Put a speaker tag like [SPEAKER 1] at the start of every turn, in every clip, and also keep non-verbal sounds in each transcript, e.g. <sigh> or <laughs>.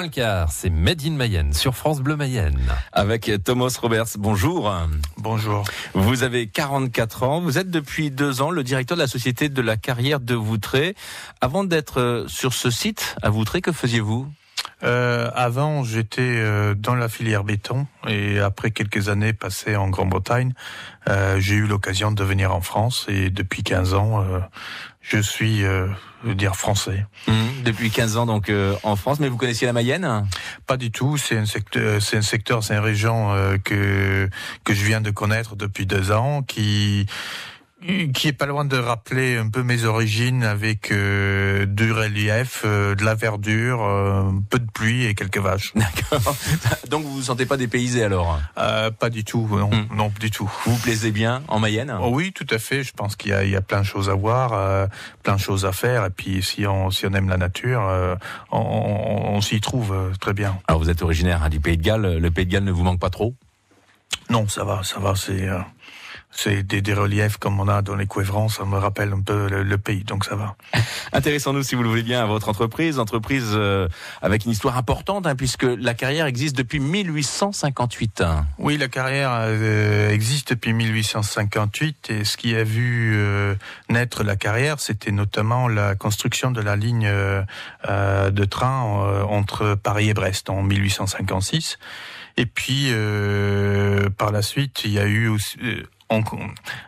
[SPEAKER 1] le c'est Made in Mayenne sur France Bleu Mayenne. Avec Thomas Roberts, bonjour. Bonjour. Vous avez 44 ans, vous êtes depuis deux ans le directeur de la Société de la Carrière de Voutré. Avant d'être euh, sur ce site à Voutré, que faisiez-vous
[SPEAKER 2] euh, avant, j'étais euh, dans la filière béton et après quelques années passées en Grande-Bretagne, j'ai eu l'occasion de venir en France et depuis 15 ans, je suis euh, dire français. Mmh. depuis 15 ans donc euh, en France, mais vous connaissiez la Mayenne Pas du tout. C'est un secteur, c'est un secteur, c'est une région euh, que que je viens de connaître depuis deux ans, qui qui est pas loin de rappeler un peu mes origines avec euh, du relief, euh, de la verdure, un euh, peu de pluie et quelques vaches. <laughs> D'accord. Donc vous vous sentez pas dépaysé alors euh, Pas du tout, non, hmm. du tout. Vous vous plaisez bien en Mayenne oh Oui, tout à fait. Je pense qu'il y, y, a plein de choses à voir, plein de choses à faire. Et puis si on, si on aime la nature, on, on, s'y trouve très bien. Alors
[SPEAKER 1] vous êtes originaire hein, du Pays de Galles. Le Pays de Galles ne vous manque pas trop Non, ça va, ça va. C'est
[SPEAKER 2] c'est des, des, reliefs comme on a dans les Couévrans, ça me rappelle un peu le, pays, donc ça va. <laughs>
[SPEAKER 1] Intéressons-nous, si vous le voulez bien, à votre entreprise, entreprise euh, avec une histoire importante, hein, puisque la carrière existe depuis 1858.
[SPEAKER 2] Oui, la carrière euh, existe depuis 1858, et ce qui a vu euh, naître la carrière, c'était notamment la construction de la ligne de train entre Paris et Brest en 1856. Et puis, par la suite, il y a eu aussi,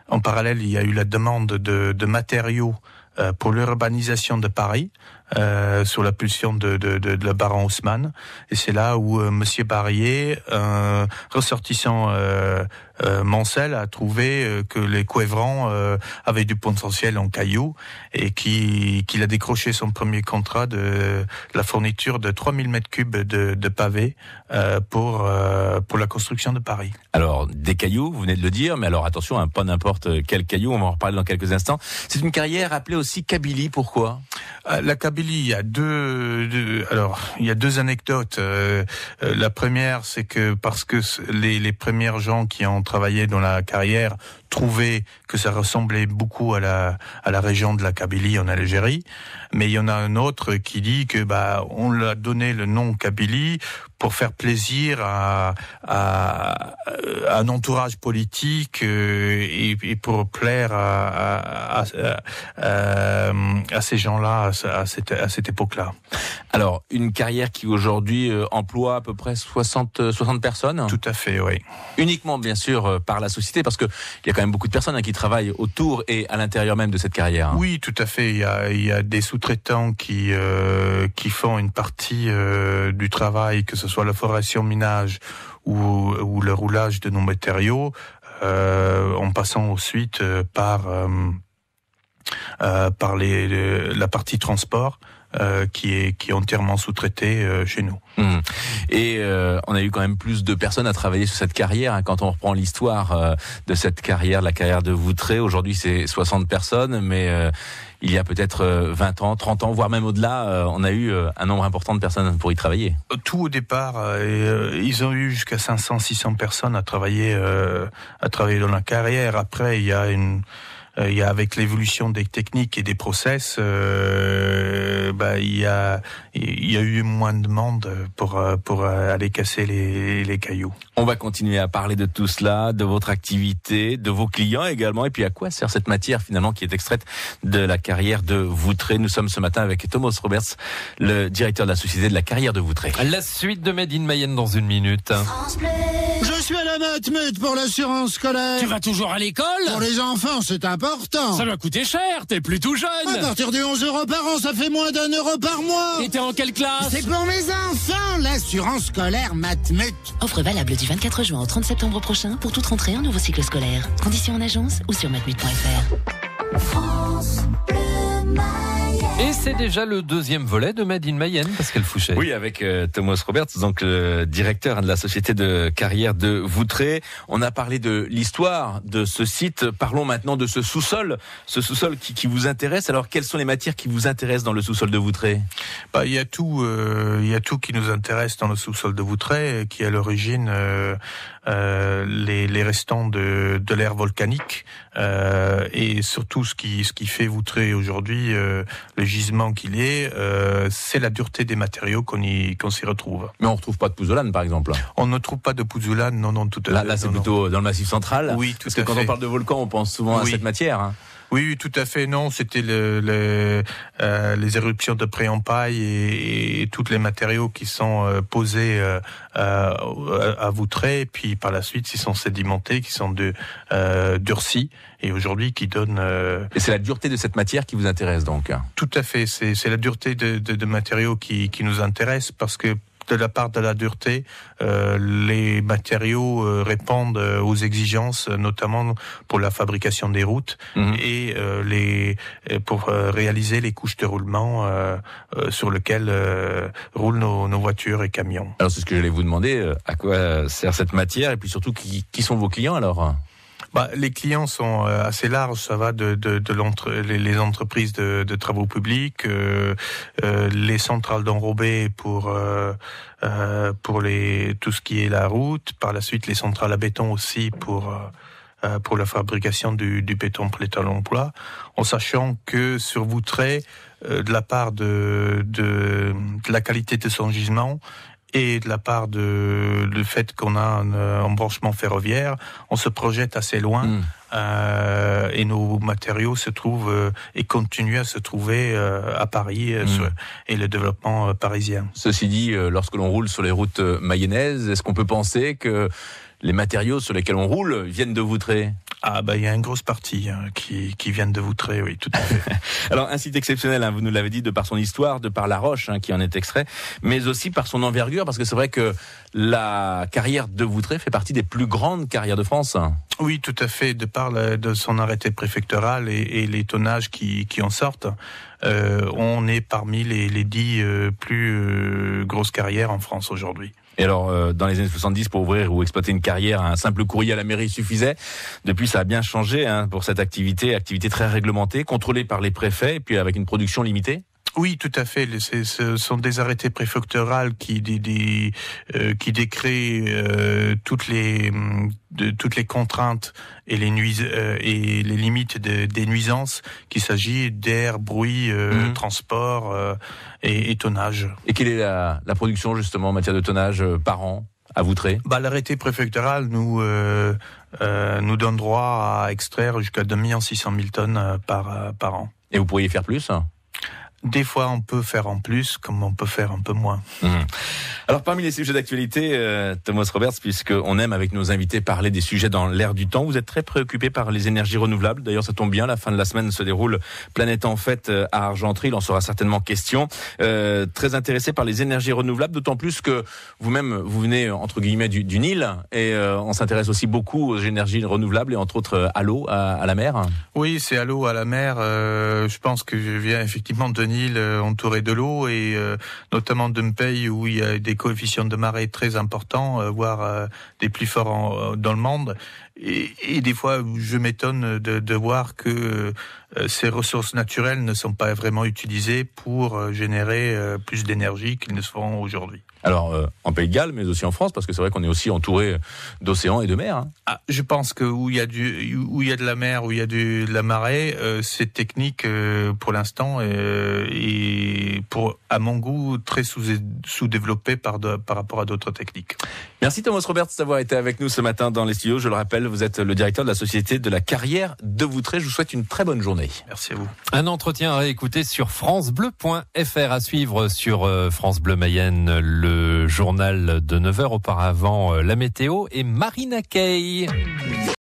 [SPEAKER 2] en, parallèle, il y a eu la demande de matériaux euh, pour l'urbanisation de Paris. Euh, sur la pulsion de, de, de, de, la baron Haussmann. Et c'est là où euh, Monsieur Barrier, euh, ressortissant euh, euh, Mancel, a trouvé que les euh, avaient du potentiel en cailloux et qu'il a décroché son premier contrat de la fourniture de 3000 mètres cubes de, pavés pour, pour la construction de Paris.
[SPEAKER 1] Alors, des cailloux, vous venez de le dire, mais alors attention, hein, pas n'importe quel caillou, on va en reparler dans quelques instants. C'est une carrière appelée aussi Kabylie, pourquoi La il y a deux, alors il y a deux anecdotes. Euh,
[SPEAKER 2] euh, la première, c'est que parce que les, les premières gens qui ont travaillé dans la carrière trouvaient que ça ressemblait beaucoup à la, à la région de la Kabylie en Algérie. Mais il y en a un autre qui dit que, bah, on l'a donné le nom Kabylie pour faire plaisir à, un entourage politique euh, et, pour plaire à, à ces
[SPEAKER 1] gens-là, à, cette à cette époque-là Alors, une carrière qui aujourd'hui euh, emploie à peu près 60, 60 euh, personnes Tout à fait, oui. Uniquement, bien sûr, euh, par la société, parce qu'il y a quand même beaucoup de personnes hein, qui travaillent autour et à l'intérieur même de cette carrière. Hein. Oui, tout à fait. Il y
[SPEAKER 2] a, des sous-traitants qui, qui font une partie du travail, que ce soit la le minage ou, le roulage de nos matériaux, en passant ensuite par euh, par les,
[SPEAKER 1] la partie transport. Euh, qui est qui est entièrement sous traitée euh, chez nous. Hmm. Et on a eu quand même plus de personnes à travailler sur cette carrière. Hein, quand on reprend l'histoire de cette carrière, la carrière de Voutré, aujourd'hui c'est 60 personnes, mais il y a peut-être 20 ans, 30 ans, voire même au-delà, on a eu un nombre important de personnes pour y travailler. Tout au départ,
[SPEAKER 2] ils ont eu jusqu'à 500, 600 personnes à travailler à travailler dans la carrière. Après, il y a une euh, il y a avec l'évolution des techniques et des process, euh, bah, il y a il y a eu moins de demandes pour euh, pour
[SPEAKER 1] aller casser les, les cailloux. On va continuer à parler de tout cela, de votre activité, de vos clients également, et puis à quoi sert cette matière finalement qui est extraite de la carrière de Voutré. Nous sommes ce matin avec Thomas Roberts, le directeur de la société de la carrière de Voutré. La suite de Made in Mayenne dans une minute
[SPEAKER 2] suis à la matmut pour l'assurance scolaire. Tu vas toujours
[SPEAKER 1] à l'école Pour les enfants, c'est important. Ça doit coûter cher, t'es plus tout jeune. À partir de 11 euros par an, ça fait moins d'un euro par mois. Et t'es en quelle classe C'est pour mes enfants, l'assurance scolaire matmut. Offre valable du 24 juin au 30 septembre prochain pour toute rentrée en nouveau cycle scolaire. Condition en agence ou sur matmut.fr. France, et c'est déjà le deuxième volet de Made in Mayenne, Pascal fouchait. Oui, avec euh, Thomas Roberts, donc directeur de la société de carrière de Voutré. On a parlé de l'histoire de ce site. Parlons maintenant de ce sous-sol, ce sous-sol qui, vous intéresse. Alors, quelles sont les matières qui vous intéressent dans le sous-sol de Voutré Bah, il y a tout, euh, il y a tout qui nous intéresse dans le sous-sol
[SPEAKER 2] de Voutré, qui est à l'origine euh, les, restants de, de l'ère volcanique et surtout ce qui ce qui fait Voutré aujourd'hui gisement qu'il est, euh, c'est la dureté des matériaux qu'on qu'on s'y retrouve. Mais on ne retrouve pas de
[SPEAKER 1] pouzzolane, par exemple. On ne trouve pas de pouzzolane, non, non, tout à Là, là c'est plutôt dans le Massif central. Oui, tout Parce que quand on parle de volcan, on pense souvent à cette matière. Hein.
[SPEAKER 2] Oui, tout à fait. Non, c'était euh, les éruptions de préampaille et, et, tous les matériaux qui sont euh, posés euh, à Voutré. et puis par la suite, ils sont sédimentés, qui sont de, durcis, et aujourd'hui qui donnent. Et c'est la dureté de cette matière qui vous intéresse donc. Tout à fait. C'est la dureté de, matériaux qui, qui, nous intéresse parce que de la part de la dureté, euh, les matériaux euh, répondent euh, aux exigences, notamment pour la fabrication des routes mhm. et les pour réaliser les couches de roulement sur lesquelles roulent nos, voitures et camions. Alors c'est ce que
[SPEAKER 1] j'allais vous demander, à quoi sert cette matière et puis surtout qui, qui sont vos clients alors
[SPEAKER 2] bah, Les clients sont euh, assez larges, ça va de, de, de les, les, entreprises de, de travaux publics, euh, euh les centrales d'enrobés pour, euh, euh, pour les, tout ce qui est la route, par la suite les centrales à béton aussi pour pour la fabrication du, du béton prêt à l'emploi, en sachant que sur vous euh, de la part de, de, de, la qualité de son gisement, et de la part de le fait qu'on a un euh, embranchement ferroviaire, on se projette assez loin. Hmm. Euh, et nos matériaux se trouvent euh, et continuent à se trouver euh,
[SPEAKER 1] à Paris hmm. et le développement parisien. Ceci dit, lorsque l'on roule sur les routes mayennaises, est-ce qu'on peut penser que les matériaux sur lesquels on roule viennent de Voutré ah bah il y a une grosse partie hein, qui, qui de Voutré, oui, tout à fait. <laughs> Alors un site exceptionnel, hein, vous nous l'avez dit, de par son histoire, de par la roche hein, qui en est extrait, mais aussi par son envergure, parce que c'est vrai que la carrière de Voutré fait partie des plus grandes carrières de France.
[SPEAKER 2] Oui, tout à fait, de par de son arrêté préfectoral et, les tonnages qui, qui en sortent. Euh, on est parmi les, dix euh, plus euh, grosses carrières en France aujourd'hui.
[SPEAKER 1] Et alors, euh, dans les années 70, pour ouvrir ou exploiter une carrière, un simple courrier à la mairie suffisait. Depuis, ça a bien changé hein, pour cette activité, activité très réglementée, contrôlée par les préfets, et puis avec une production limitée. Oui, tout à fait. Ce sont des arrêtés préfectorales qui, des,
[SPEAKER 2] euh, décréent euh, mm, toutes les contraintes et les euh, limites des nuisances qu'il s'agit d'air, bruit, mhm.
[SPEAKER 1] transport et, tonnage. Et quelle est la, production justement en matière de tonnage par an à vous
[SPEAKER 2] bah, L'arrêté préfectoral nous, donne droit à extraire jusqu'à 2 600 000 tonnes par, an.
[SPEAKER 1] Et vous pourriez faire plus hein
[SPEAKER 2] des fois, on peut faire en plus, comme on peut faire un peu moins.
[SPEAKER 1] Mhm. Alors, parmi les sujets d'actualité, euh, Thomas Roberts, puisqu'on aime avec nos invités parler des sujets dans l'air du temps, vous êtes très préoccupé par les énergies renouvelables. D'ailleurs, ça tombe bien, la fin de la semaine se déroule Planète en fête euh, à argenterie il en sera certainement question. Euh, très intéressé par les énergies renouvelables, d'autant plus que vous-même, vous venez, entre guillemets, du, Nil, et on s'intéresse aussi beaucoup aux énergies renouvelables, et entre autres à l'eau, à, la mer.
[SPEAKER 2] Oui, c'est à l'eau, à la mer. je pense que je viens effectivement de île euh, entourée de l'eau et euh, notamment pays où il y a des coefficients de marée très importants, euh, voire des plus forts dans le monde. Et, des fois, je m'étonne de voir que euh, ces ressources naturelles ne sont pas vraiment utilisées pour euh, générer euh, plus d'énergie qu'ils ne sont aujourd'hui.
[SPEAKER 1] Alors, en Pays de Galles, mais aussi en France, parce que c'est vrai qu'on est aussi entouré d'océans et de mer. Hein. Ah, je pense que où il y a du,
[SPEAKER 2] où il y a de la mer, où il y a du, de la marée, ces techniques, pour l'instant, et pour, à mon goût, très sous, sous développées par, par rapport à d'autres
[SPEAKER 1] techniques. Merci Thomas Roberts d'avoir été avec nous ce matin dans les studios. Je le rappelle, vous êtes le directeur de la Société de la Carrière de Voutré. Je vous souhaite une très bonne journée. Merci à vous. Un entretien à écouter sur francebleu.fr à suivre sur euh, France Bleu Mayenne, le journal de 9h auparavant, euh, la météo et Marina Kay.